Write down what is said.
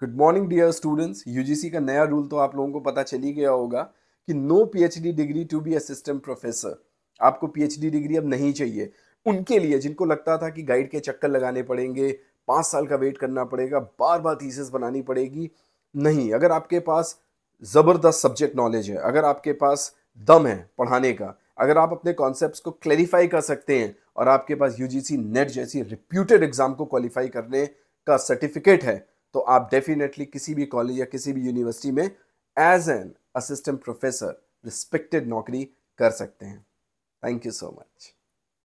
good morning dear students UGC का नया rule तो आप लोगों को पता चल ही गया होगा कि no PhD degree to be assistant professor आपको पीएचडी डिग्री अब नहीं चाहिए उनके लिए जिनको लगता था कि गाइड के चक्कर लगाने पड़ेंगे पाँच साल का वेट करना पड़ेगा बार बार थीसिस बनानी पड़ेगी नहीं अगर आपके पास ज़बरदस्त सब्जेक्ट नॉलेज है अगर आपके पास दम है पढ़ाने का अगर आप अपने कॉन्सेप्ट को क्लैरिफाई कर सकते हैं और आपके पास यू नेट जैसी रिप्यूटेड एग्ज़ाम को क्वालिफाई करने का सर्टिफिकेट है तो आप डेफिनेटली किसी भी कॉलेज या किसी भी यूनिवर्सिटी में as an assistant professor respected नौकरी कर सकते हैं थैंक यू सो मच